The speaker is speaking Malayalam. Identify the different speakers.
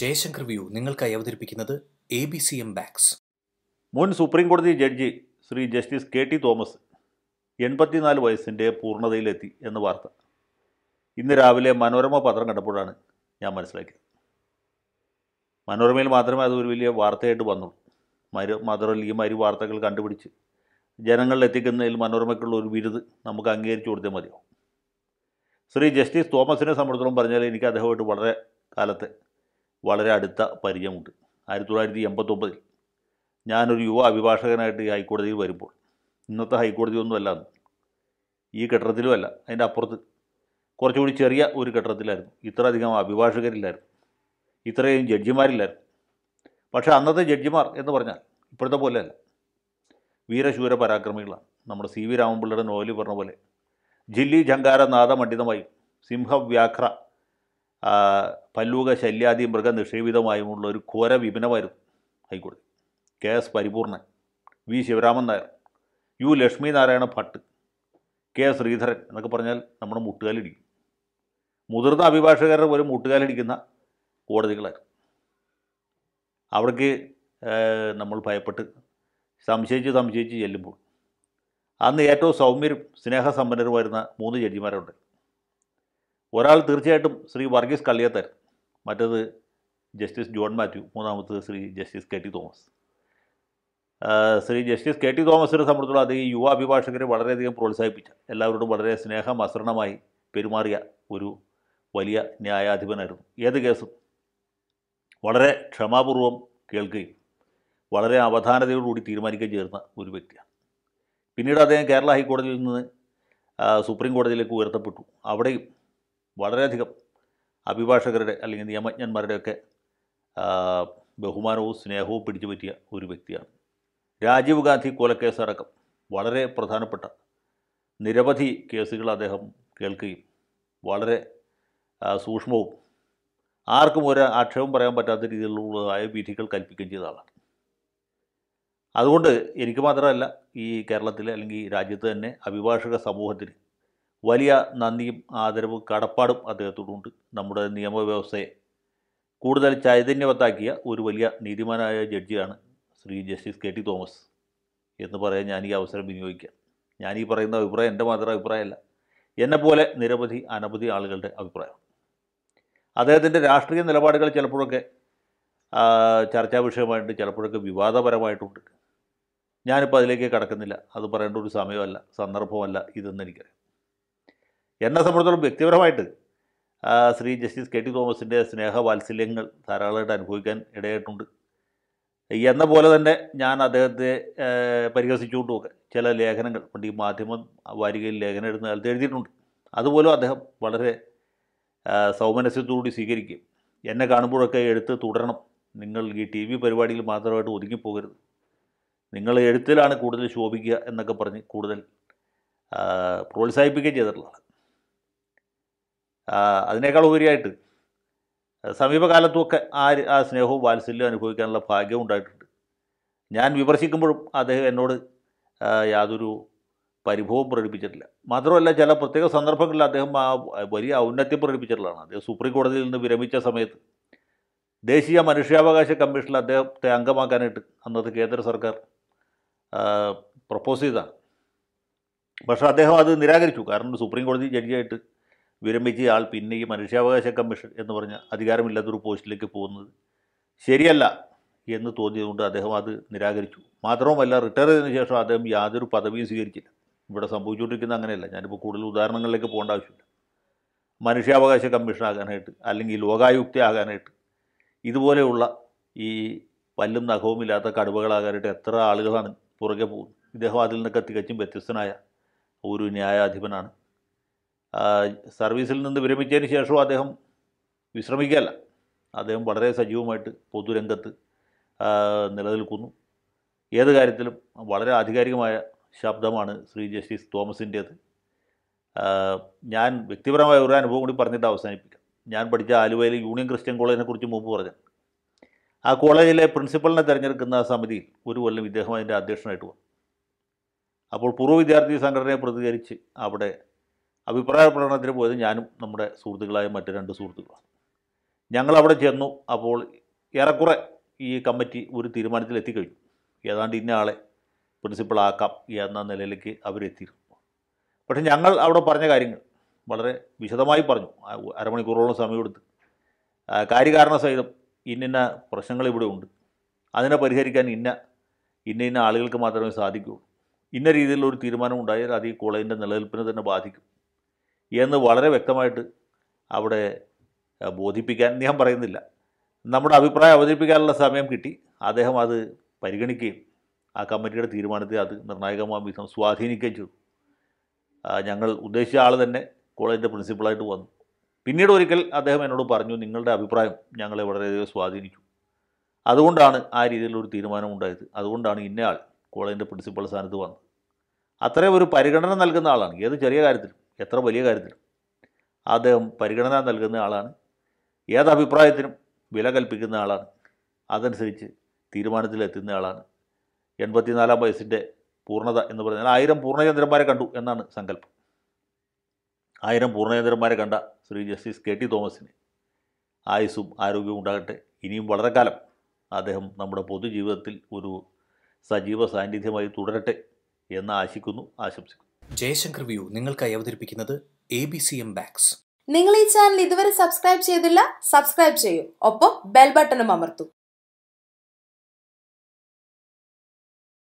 Speaker 1: ജയശങ്കർ വ്യൂ നിങ്ങൾക്കായി അവതരിപ്പിക്കുന്നത് എ ബി സി എം ബാക്സ് മുൻ സുപ്രീം കോടതി ജഡ്ജി Shri justice K T Thomas എൺപത്തിനാല് വയസ്സിൻ്റെ പൂർണ്ണതയിലെത്തി എന്ന വാർത്ത ഇന്ന് രാവിലെ മനോരമ പത്രം കണ്ടപ്പോഴാണ് ഞാൻ മനസ്സിലാക്കിയത് മനോരമയിൽ മാത്രമേ അതൊരു വലിയ വാർത്തയായിട്ട് വന്നുള്ളൂ മരു മാത്രമല്ല ഈ മാതിരി വാർത്തകൾ കണ്ടുപിടിച്ച് ജനങ്ങളിലെത്തിക്കുന്നതിൽ മനോരമയ്ക്കുള്ള ഒരു ബിരുദ് നമുക്ക് അംഗീകരിച്ചു കൊടുത്തേ മതിയാവും ശ്രീ ജസ്റ്റിസ് തോമസിനെ സംബന്ധിച്ചിടത്തോളം പറഞ്ഞാൽ എനിക്ക് അദ്ദേഹമായിട്ട് വളരെ കാലത്തെ വളരെ അടുത്ത പരിചയമുണ്ട് ആയിരത്തി തൊള്ളായിരത്തി എൺപത്തൊമ്പതിൽ ഞാനൊരു യുവ അഭിഭാഷകനായിട്ട് ഈ ഹൈക്കോടതിയിൽ വരുമ്പോൾ ഇന്നത്തെ ഹൈക്കോടതിയൊന്നും അല്ല ഈ കെട്ടിടത്തിലുമല്ല അതിൻ്റെ അപ്പുറത്ത് കുറച്ചുകൂടി ചെറിയ ഒരു കെട്ടിടത്തിലായിരുന്നു ഇത്രയധികം അഭിഭാഷകരില്ലായിരുന്നു ഇത്രയും ജഡ്ജിമാരില്ലായിരുന്നു പക്ഷേ അന്നത്തെ ജഡ്ജിമാർ എന്ന് പറഞ്ഞാൽ ഇപ്പോഴത്തെ പോലെയല്ല വീരശൂര പരാക്രമികളാണ് നമ്മുടെ സി വി രാമൻപിള്ളയുടെ നോവലിൽ പറഞ്ഞ പോലെ ജില്ലി ജങ്കാരനാഥ മണ്ഡിതമായും സിംഹവ്യാഘ്ര പല്ലൂക ശല്യാദി നിക്ഷേപിതമായുമുള്ള ഒരു ഘോര വിപനമായിരുന്നു ഹൈക്കോടതി K S Paripoornan V Sivaraman Nair U Lakshmi Narayana Bhat K Sreedharan എന്നൊക്കെ പറഞ്ഞാൽ നമ്മുടെ മുട്ടുകാലിടിക്കും മുതിർന്ന അഭിഭാഷകരുടെ പോലും മുട്ടുകാലിടിക്കുന്ന കോടതികളായിരുന്നു അവർക്ക് നമ്മൾ ഭയപ്പെട്ട് സംശയിച്ച് സംശയിച്ച് ചെല്ലുമ്പോൾ അന്ന് ഏറ്റവും സൗമ്യരും സ്നേഹസമ്പന്നരുമായിരുന്ന മൂന്ന് ജഡ്ജിമാരുണ്ട് ഒരാൾ തീർച്ചയായിട്ടും ശ്രീ വർഗീസ് കള്ളിയത്തർ മറ്റത് ജസ്റ്റിസ് ജോൺ മാത്യു മൂന്നാമത്തത് Shri justice K T Thomas Shri justice K T തോമസിനെ സംബന്ധിച്ചുള്ള അദ്ദേഹം യുവ അഭിഭാഷകരെ വളരെയധികം പ്രോത്സാഹിപ്പിച്ച എല്ലാവരോടും വളരെ സ്നേഹം അസരണമായി പെരുമാറിയ ഒരു വലിയ ന്യായാധിപനായിരുന്നു ഏത് കേസും വളരെ ക്ഷമാപൂർവം കേൾക്കുകയും വളരെ അവധാനതയോടുകൂടി തീരുമാനിക്കുകയും ചേർന്ന ഒരു വ്യക്തിയാണ് പിന്നീട് അദ്ദേഹം കേരള ഹൈക്കോടതിയിൽ നിന്ന് സുപ്രീം കോടതിയിലേക്ക് ഉയർത്തപ്പെട്ടു അവിടെയും വളരെയധികം അഭിഭാഷകരുടെ അല്ലെങ്കിൽ നിയമജ്ഞന്മാരുടെയൊക്കെ ബഹുമാനവും സ്നേഹവും പിടിച്ചു പറ്റിയ ഒരു വ്യക്തിയാണ് രാജീവ് ഗാന്ധി കൊലക്കേസടക്കം വളരെ പ്രധാനപ്പെട്ട നിരവധി കേസുകൾ അദ്ദേഹം കേൾക്കുകയും വളരെ സൂക്ഷ്മവും ആർക്കും ഒരു ആക്ഷേപം പറയാൻ പറ്റാത്ത രീതിയിലുള്ളതായ വിധികൾ കൽപ്പിക്കുകയും ചെയ്ത ആളാണ് അതുകൊണ്ട് എനിക്ക് മാത്രമല്ല ഈ കേരളത്തിലെ അല്ലെങ്കിൽ രാജ്യത്ത് തന്നെ അഭിഭാഷക സമൂഹത്തിന് വലിയ നന്ദിയും ആദരവും കടപ്പാടും അദ്ദേഹത്തോടുണ്ട് നമ്മുടെ നിയമവ്യവസ്ഥയെ കൂടുതൽ ചൈതന്യവത്താക്കിയ ഒരു വലിയ നീതിമാനായ ജഡ്ജിയാണ് Shri justice K T Thomas എന്ന് പറയാൻ ഞാൻ ഈ അവസരം വിനിയോഗിക്കാം ഞാൻ ഈ പറയുന്ന അഭിപ്രായം എൻ്റെ മാത്രം അഭിപ്രായമല്ല എന്നെപ്പോലെ നിരവധി അനവധി ആളുകളുടെ അഭിപ്രായം അദ്ദേഹത്തിൻ്റെ രാഷ്ട്രീയ നിലപാടുകൾ ചിലപ്പോഴൊക്കെ ചർച്ചാ വിഷയമായിട്ട് ചിലപ്പോഴൊക്കെ വിവാദപരമായിട്ടുണ്ട് ഞാനിപ്പോൾ അതിലേക്ക് കടക്കുന്നില്ല അത് പറയേണ്ട ഒരു സമയമല്ല സന്ദർഭമല്ല ഇതെന്ന് എനിക്കറിയാം എന്നെ സംബന്ധിച്ചോളം വ്യക്തിപരമായിട്ട് ശ്രീ ജസ്റ്റിസ് കെ ടി തോമസിൻ്റെ സ്നേഹവാത്സല്യങ്ങൾ ധാരാളമായിട്ട് അനുഭവിക്കാൻ ഇടയായിട്ടുണ്ട് എന്ന പോലെ തന്നെ ഞാൻ അദ്ദേഹത്തെ പരിഹസിച്ചുകൊണ്ടുമൊക്കെ ചില ലേഖനങ്ങൾ പണ്ട് ഈ മാധ്യമം വാരികയിൽ ലേഖനം എഴുതുന്ന കാലത്ത് എഴുതിയിട്ടുണ്ട് അതുപോലും അദ്ദേഹം വളരെ സൗമനസ്യത്തോടുകൂടി സ്വീകരിക്കും എന്നെ കാണുമ്പോഴൊക്കെ എഴുത്ത് തുടരണം നിങ്ങൾ ഈ ടി വി പരിപാടിയിൽ മാത്രമായിട്ട് ഒതുങ്ങിപ്പോകരുത് നിങ്ങൾ എഴുത്തിലാണ് കൂടുതൽ ശോഭിക്കുക എന്നൊക്കെ പറഞ്ഞ് കൂടുതൽ പ്രോത്സാഹിപ്പിക്കുകയും ചെയ്തിട്ടുള്ളതാണ് അതിനേക്കാൾ ഉപരിയായിട്ട് സമീപകാലത്തുമൊക്കെ ആ ആ സ്നേഹവും വാത്സല്യവും അനുഭവിക്കാനുള്ള ഭാഗ്യവും ഉണ്ടായിട്ടുണ്ട് ഞാൻ വിമർശിക്കുമ്പോഴും അദ്ദേഹം എന്നോട് യാതൊരു പരിഭവം പ്രകടിപ്പിച്ചിട്ടില്ല മാത്രമല്ല ചില പ്രത്യേക സന്ദർഭങ്ങളിൽ അദ്ദേഹം ആ വലിയ ഔന്നത്യം പ്രകടിപ്പിച്ചിട്ടുള്ളതാണ് അദ്ദേഹം സുപ്രീം കോടതിയിൽ നിന്ന് വിരമിച്ച സമയത്ത് ദേശീയ മനുഷ്യാവകാശ കമ്മീഷനിൽ അദ്ദേഹത്തെ അംഗമാക്കാനായിട്ട് അന്നത്തെ കേന്ദ്ര സർക്കാർ പ്രപ്പോസ് ചെയ്തതാണ് പക്ഷേ അദ്ദേഹം അത് നിരാകരിച്ചു കാരണം സുപ്രീം കോടതി ജഡ്ജിയായിട്ട് വിരമിച്ച ആൾ പിന്നെ ഈ മനുഷ്യാവകാശ കമ്മീഷൻ എന്ന് പറഞ്ഞ അധികാരമില്ലാത്തൊരു പോസ്റ്റിലേക്ക് പോകുന്നത് ശരിയല്ല എന്ന് തോന്നിയതുകൊണ്ട് അദ്ദേഹം അത് നിരാകരിച്ചു മാത്രവുമല്ല റിട്ടയർ ചെയ്തതിനു ശേഷം അദ്ദേഹം യാതൊരു പദവിയും സ്വീകരിച്ചില്ല ഇവിടെ സംഭവിച്ചുകൊണ്ടിരിക്കുന്ന അങ്ങനെയല്ല ഞാനിപ്പോൾ കൂടുതൽ ഉദാഹരണങ്ങളിലേക്ക് പോകേണ്ട ആവശ്യമില്ല മനുഷ്യാവകാശ കമ്മീഷൻ ആകാനായിട്ട് അല്ലെങ്കിൽ ലോകായുക്തി ആകാനായിട്ട് ഇതുപോലെയുള്ള ഈ പല്ലും ഇല്ലാത്ത കടുവകളാകാനായിട്ട് എത്ര ആളുകളാണ് പുറകെ പോകുന്നത് ഇദ്ദേഹം അതിൽ നിന്നൊക്കെ തികച്ചും വ്യത്യസ്തനായ ഒരു ന്യായാധിപനാണ് സർവീസിൽ നിന്ന് വിരമിച്ചതിന് ശേഷവും അദ്ദേഹം വിശ്രമിക്കുകയല്ല അദ്ദേഹം വളരെ സജീവമായിട്ട് പൊതുരംഗത്ത് നിലനിൽക്കുന്നു ഏത് കാര്യത്തിലും വളരെ ആധികാരികമായ ശബ്ദമാണ് ശ്രീ ജസ്റ്റിസ് തോമസിൻ്റേത് ഞാൻ വ്യക്തിപരമായ ഒരു അനുഭവം കൂടി പറഞ്ഞിട്ട് അവസാനിപ്പിക്കാം ഞാൻ പഠിച്ച ആലുവയിൽ യൂണിയൻ ക്രിസ്ത്യൻ കോളേജിനെക്കുറിച്ച് മുമ്പ് പറഞ്ഞു ആ കോളേജിലെ പ്രിൻസിപ്പലിനെ തിരഞ്ഞെടുക്കുന്ന സമിതിയിൽ ഒരു കൊല്ലം ഇദ്ദേഹം അതിൻ്റെ അധ്യക്ഷനായിട്ട് വന്നു അപ്പോൾ പൂർവ്വ വിദ്യാർത്ഥി സംഘടനയെ പ്രതികരിച്ച് അവിടെ അഭിപ്രായ പ്രകടനത്തിന് പോയത് ഞാനും നമ്മുടെ സുഹൃത്തുക്കളായ മറ്റ് രണ്ട് സുഹൃത്തുക്കളാണ് ഞങ്ങളവിടെ ചെന്നു അപ്പോൾ ഏറെക്കുറെ ഈ കമ്മിറ്റി ഒരു തീരുമാനത്തിൽ എത്തിക്കഴിഞ്ഞു ഏതാണ്ട് ഇന്ന ആളെ പ്രിൻസിപ്പളാക്കാം എന്ന നിലയിലേക്ക് അവരെത്തിയിരുന്നു പക്ഷെ ഞങ്ങൾ അവിടെ പറഞ്ഞ കാര്യങ്ങൾ വളരെ വിശദമായി പറഞ്ഞു അരമണിക്കൂറോളം സമയമെടുത്ത് കാര്യകാരണ സഹിതം ഇന്നിന്ന പ്രശ്നങ്ങൾ ഇവിടെ ഉണ്ട് അതിനെ പരിഹരിക്കാൻ ഇന്ന ഇന്ന ഇന്ന ആളുകൾക്ക് മാത്രമേ സാധിക്കൂ ഇന്ന രീതിയിലുള്ള ഒരു തീരുമാനം ഉണ്ടായാൽ അത് ഈ കോളേജിൻ്റെ നിലനിൽപ്പിനെ തന്നെ ബാധിക്കും എന്ന് വളരെ വ്യക്തമായിട്ട് അവിടെ ബോധിപ്പിക്കാൻ ഞാൻ പറയുന്നില്ല നമ്മുടെ അഭിപ്രായം അവതരിപ്പിക്കാനുള്ള സമയം കിട്ടി അദ്ദേഹം അത് പരിഗണിക്കുകയും ആ കമ്മിറ്റിയുടെ തീരുമാനത്തെ അത് നിർണായകമായ വിധം സ്വാധീനിക്കുകയും ചെയ്തു ഞങ്ങൾ ഉദ്ദേശിച്ച ആൾ തന്നെ കോളേജിൻ്റെ പ്രിൻസിപ്പളായിട്ട് വന്നു പിന്നീട് ഒരിക്കൽ അദ്ദേഹം എന്നോട് പറഞ്ഞു നിങ്ങളുടെ അഭിപ്രായം ഞങ്ങളെ വളരെയധികം സ്വാധീനിച്ചു അതുകൊണ്ടാണ് ആ രീതിയിലൊരു തീരുമാനം ഉണ്ടായത് അതുകൊണ്ടാണ് ഇന്നയാൾ കോളേജിൻ്റെ പ്രിൻസിപ്പൾ സ്ഥാനത്ത് വന്നത് അത്രയും ഒരു പരിഗണന നൽകുന്ന ആളാണ് ഏത് ചെറിയ കാര്യത്തിലും എത്ര വലിയ കാര്യത്തിനും അദ്ദേഹം പരിഗണന നൽകുന്ന ആളാണ് ഏതഭിപ്രായത്തിനും വില കൽപ്പിക്കുന്ന ആളാണ് അതനുസരിച്ച് തീരുമാനത്തിലെത്തുന്ന ആളാണ് എൺപത്തിനാലാം വയസ്സിൻ്റെ പൂർണ്ണത എന്ന് പറഞ്ഞാൽ ആയിരം പൂർണ്ണചന്ദ്രന്മാരെ കണ്ടു എന്നാണ് സങ്കല്പം ആയിരം പൂർണ്ണചന്ദ്രന്മാരെ കണ്ട ശ്രീ ജസ്റ്റിസ് കെ ടി തോമസിന് ആയുസ്സും ആരോഗ്യവും ഉണ്ടാകട്ടെ ഇനിയും വളരെ കാലം അദ്ദേഹം നമ്മുടെ പൊതുജീവിതത്തിൽ ഒരു സജീവ സാന്നിധ്യമായി തുടരട്ടെ എന്ന് ആശിക്കുന്നു ആശംസിക്കുന്നു ജയശങ്കർ വ്യൂ നിങ്ങൾക്കായി അവതരിപ്പിക്കുന്നത് എ ബി സി എം ബാക്സ് നിങ്ങൾ ഈ ചാനൽ ഇതുവരെ സബ്സ്ക്രൈബ് ചെയ്തില്ല സബ്സ്ക്രൈബ് ചെയ്യൂ ഒപ്പം ബെൽ ബട്ടണും അമർത്തൂ